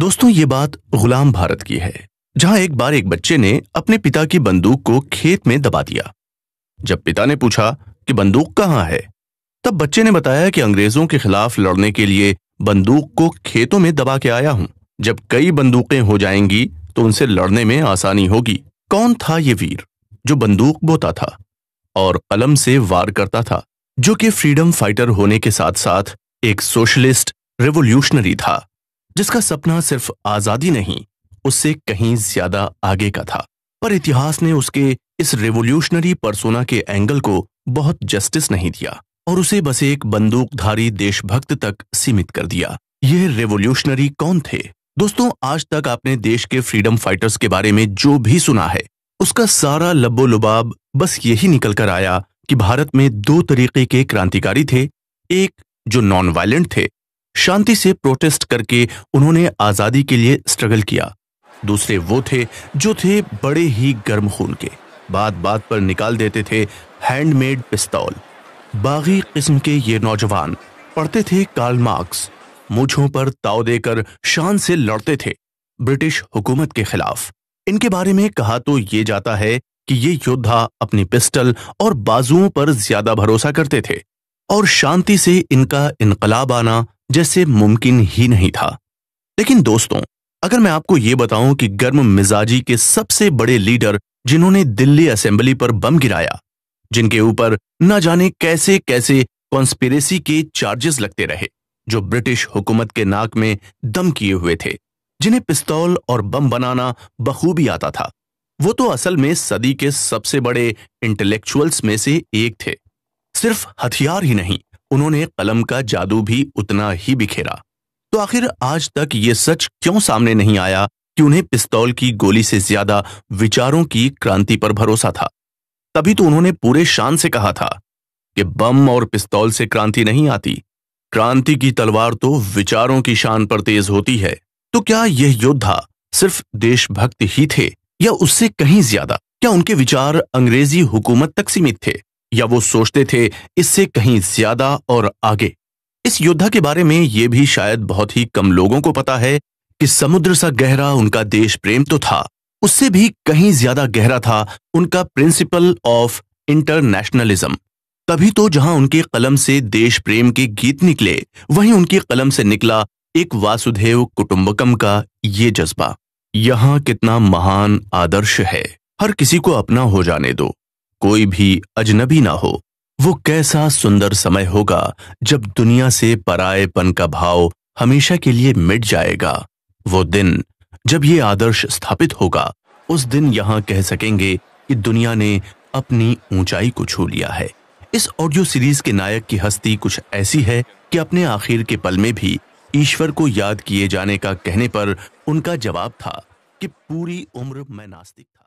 दोस्तों ये बात गुलाम भारत की है जहां एक बार एक बच्चे ने अपने पिता की बंदूक को खेत में दबा दिया जब पिता ने पूछा कि बंदूक कहाँ है तब बच्चे ने बताया कि अंग्रेजों के खिलाफ लड़ने के लिए बंदूक को खेतों में दबा के आया हूं जब कई बंदूकें हो जाएंगी तो उनसे लड़ने में आसानी होगी कौन था ये वीर जो बंदूक बोता था और कलम से वार करता था जो कि फ्रीडम फाइटर होने के साथ साथ एक सोशलिस्ट रेवोल्यूशनरी था जिसका सपना सिर्फ आजादी नहीं उससे कहीं ज्यादा आगे का था पर इतिहास ने उसके इस रेवोल्यूशनरी परसोना के एंगल को बहुत जस्टिस नहीं दिया और उसे बस एक बंदूकधारी देशभक्त तक सीमित कर दिया यह रेवोल्यूशनरी कौन थे दोस्तों आज तक आपने देश के फ्रीडम फाइटर्स के बारे में जो भी सुना है उसका सारा लब्बो लुबाब बस यही निकल कर आया कि भारत में दो तरीके के क्रांतिकारी थे एक जो नॉन वायलेंट थे शांति से प्रोटेस्ट करके उन्होंने आजादी के लिए स्ट्रगल किया दूसरे वो थे जो थे बड़े ही गर्म खून के बात बात पर निकाल देते थे हैंडमेड पिस्तौल बागी किस्म के ये नौजवान पढ़ते थे कार्ल मार्क्स मूछों पर ताव देकर शान से लड़ते थे ब्रिटिश हुकूमत के खिलाफ इनके बारे में कहा तो ये जाता है कि ये योद्धा अपनी पिस्टल और बाजुओं पर ज्यादा भरोसा करते थे और शांति से इनका इनकलाब आना जैसे मुमकिन ही नहीं था लेकिन दोस्तों अगर मैं आपको ये बताऊं कि गर्म मिजाजी के सबसे बड़े लीडर जिन्होंने दिल्ली असेंबली पर बम गिराया जिनके ऊपर न जाने कैसे कैसे कॉन्स्पिरेसी के चार्जेस लगते रहे जो ब्रिटिश हुकूमत के नाक में दम किए हुए थे जिन्हें पिस्तौल और बम बनाना बखूबी आता था वो तो असल में सदी के सबसे बड़े इंटेलेक्चुअल्स में से एक थे सिर्फ हथियार ही नहीं उन्होंने कलम का जादू भी उतना ही बिखेरा तो आखिर आज तक ये सच क्यों सामने नहीं आया कि उन्हें पिस्तौल की गोली से ज्यादा विचारों की क्रांति पर भरोसा था तभी तो उन्होंने पूरे शान से कहा था कि बम और पिस्तौल से क्रांति नहीं आती क्रांति की तलवार तो विचारों की शान पर तेज होती है तो क्या यह योद्धा सिर्फ देशभक्त ही थे या उससे कहीं ज्यादा क्या उनके विचार अंग्रेजी हुकूमत तक सीमित थे या वो सोचते थे इससे कहीं ज्यादा और आगे इस योद्धा के बारे में ये भी शायद बहुत ही कम लोगों को पता है कि समुद्र सा गहरा उनका देश प्रेम तो था उससे भी कहीं ज्यादा गहरा था उनका प्रिंसिपल ऑफ इंटरनेशनलिज्म तभी तो जहां उनके कलम से देश प्रेम के गीत निकले वहीं उनके कलम से निकला एक वासुदेव कुटुंबकम का ये जज्बा यहां कितना महान आदर्श है हर किसी को अपना हो जाने दो कोई भी अजनबी ना हो वो कैसा सुंदर समय होगा जब दुनिया से परायेपन का भाव हमेशा के लिए मिट जाएगा वो दिन जब ये आदर्श स्थापित होगा उस दिन यहां कह सकेंगे कि दुनिया ने अपनी ऊंचाई को छू लिया है इस ऑडियो सीरीज के नायक की हस्ती कुछ ऐसी है कि अपने आखिर के पल में भी ईश्वर को याद किए जाने का कहने पर उनका जवाब था कि पूरी उम्र मैं नास्तिक था